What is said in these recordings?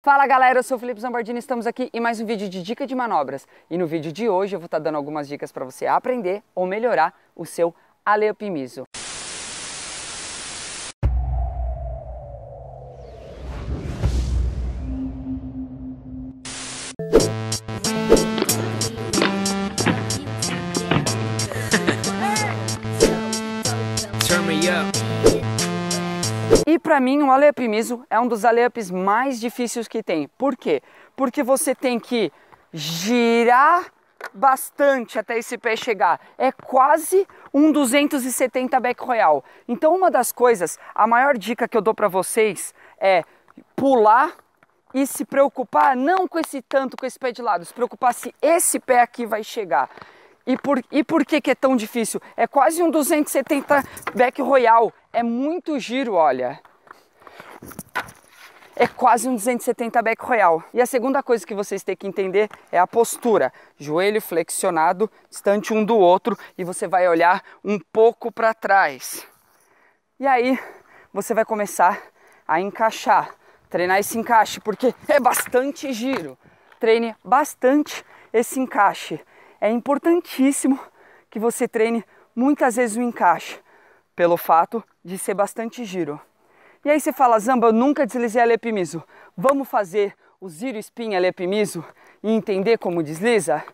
Fala galera, eu sou o Felipe Zambardini, estamos aqui em mais um vídeo de dica de manobras. E no vídeo de hoje eu vou estar dando algumas dicas para você aprender ou melhorar o seu aleopimismo. para mim, o layup miso é um dos layups mais difíceis que tem. Por quê? Porque você tem que girar bastante até esse pé chegar. É quase um 270 back royal. Então, uma das coisas, a maior dica que eu dou para vocês é pular e se preocupar não com esse tanto, com esse pé de lado, se preocupar se esse pé aqui vai chegar. E por, e por que, que é tão difícil? É quase um 270 back royal. É muito giro, olha é quase um 270 back royal. E a segunda coisa que vocês têm que entender é a postura. Joelho flexionado, distante um do outro e você vai olhar um pouco para trás. E aí você vai começar a encaixar, treinar esse encaixe, porque é bastante giro. Treine bastante esse encaixe. É importantíssimo que você treine muitas vezes o encaixe, pelo fato de ser bastante giro. E aí você fala, Zamba, eu nunca deslizei alepimiso. Vamos fazer o ziro Spin alepimiso e entender como desliza?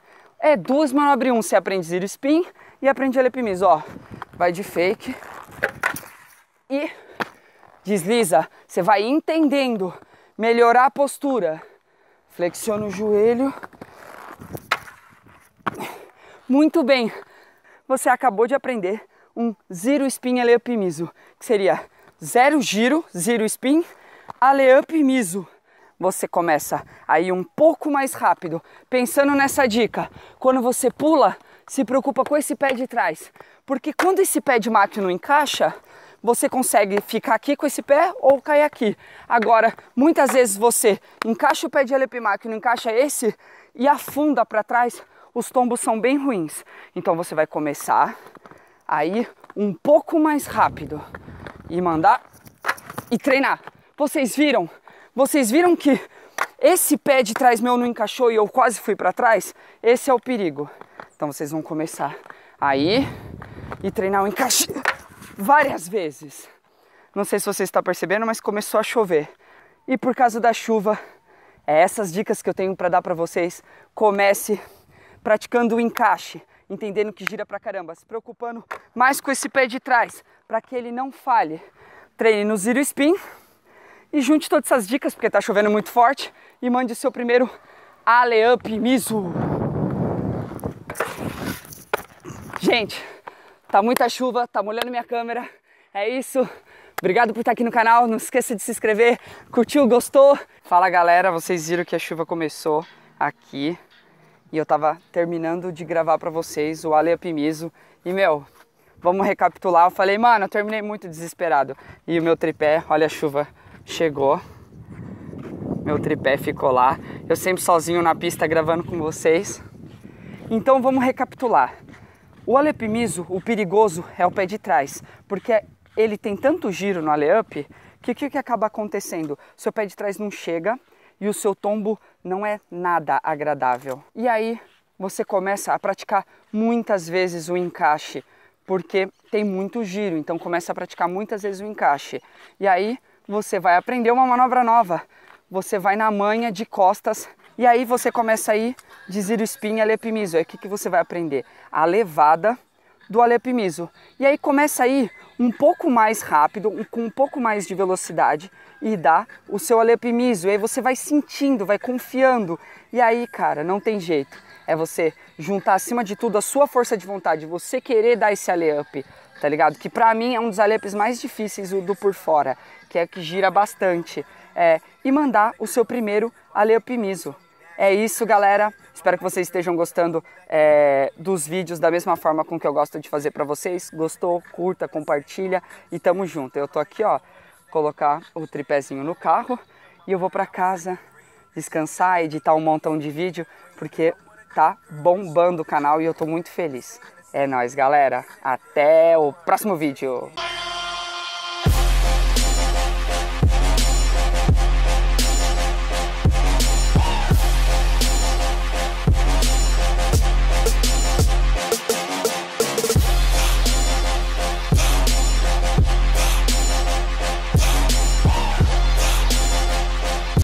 É duas manobras um. Você aprende ziro spin e aprende alepimiso. Ó, vai de fake e desliza. Você vai entendendo, melhorar a postura. Flexiona o joelho. Muito bem. Você acabou de aprender um ziro spin alepimiso, que seria zero giro, zero spin, ale-up miso. Você começa aí um pouco mais rápido. Pensando nessa dica, quando você pula, se preocupa com esse pé de trás, porque quando esse pé de máquina não encaixa, você consegue ficar aqui com esse pé ou cair aqui. Agora, muitas vezes você encaixa o pé de alepimac, não encaixa esse e afunda para trás, os tombos são bem ruins. Então você vai começar aí um pouco mais rápido e mandar e treinar. Vocês viram? Vocês viram que esse pé de trás meu não encaixou e eu quase fui para trás? Esse é o perigo. Então vocês vão começar aí e treinar o encaixe várias vezes. Não sei se vocês estão percebendo, mas começou a chover. E por causa da chuva, é essas dicas que eu tenho para dar para vocês. Comece praticando o encaixe entendendo que gira pra caramba, se preocupando mais com esse pé de trás, para que ele não falhe. Treine no zero spin e junte todas essas dicas, porque tá chovendo muito forte, e mande o seu primeiro alley-up miso. Gente, tá muita chuva, tá molhando minha câmera, é isso. Obrigado por estar aqui no canal, não esqueça de se inscrever, curtiu, gostou? Fala galera, vocês viram que a chuva começou aqui e eu tava terminando de gravar para vocês o Ale Apimizo. E meu, vamos recapitular. Eu falei, mano, eu terminei muito desesperado. E o meu tripé, olha a chuva, chegou. Meu tripé ficou lá. Eu sempre sozinho na pista gravando com vocês. Então vamos recapitular. O alepimiso, o perigoso, é o pé de trás, porque ele tem tanto giro no alley-up que o que, que acaba acontecendo? Seu pé de trás não chega e o seu tombo não é nada agradável. E aí você começa a praticar muitas vezes o encaixe, porque tem muito giro, então começa a praticar muitas vezes o encaixe. E aí você vai aprender uma manobra nova, você vai na manha de costas e aí você começa a ir de ziro espinha alepimiso. Aí o que, que você vai aprender? A levada do alepimiso. E aí começa a ir um pouco mais rápido, com um pouco mais de velocidade, e dá o seu alepimiso. E aí você vai sentindo, vai confiando. E aí, cara, não tem jeito. É você juntar acima de tudo a sua força de vontade, você querer dar esse ale tá ligado? Que pra mim é um dos alepes mais difíceis, o do por fora, que é que gira bastante. É, e mandar o seu primeiro ale miso. É isso, galera. Espero que vocês estejam gostando é, dos vídeos da mesma forma com que eu gosto de fazer para vocês. Gostou? Curta, compartilha e tamo junto. Eu tô aqui, ó, colocar o tripézinho no carro e eu vou para casa descansar, editar um montão de vídeo, porque tá bombando o canal e eu tô muito feliz. É nóis, galera. Até o próximo vídeo.